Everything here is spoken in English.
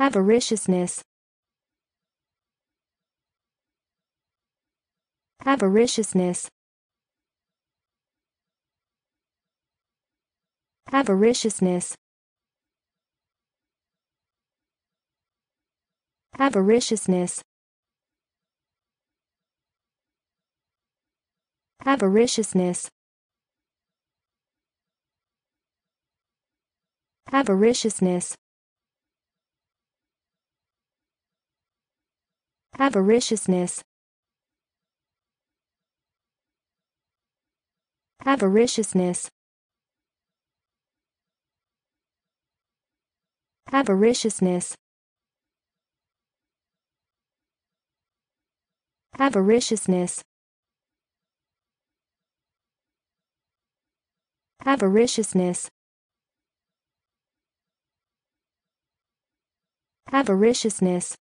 avariciousness avariciousness avariciousness avariciousness avariciousness avariciousness avariciousness avariciousness avariciousness avariciousness avariciousness avariciousness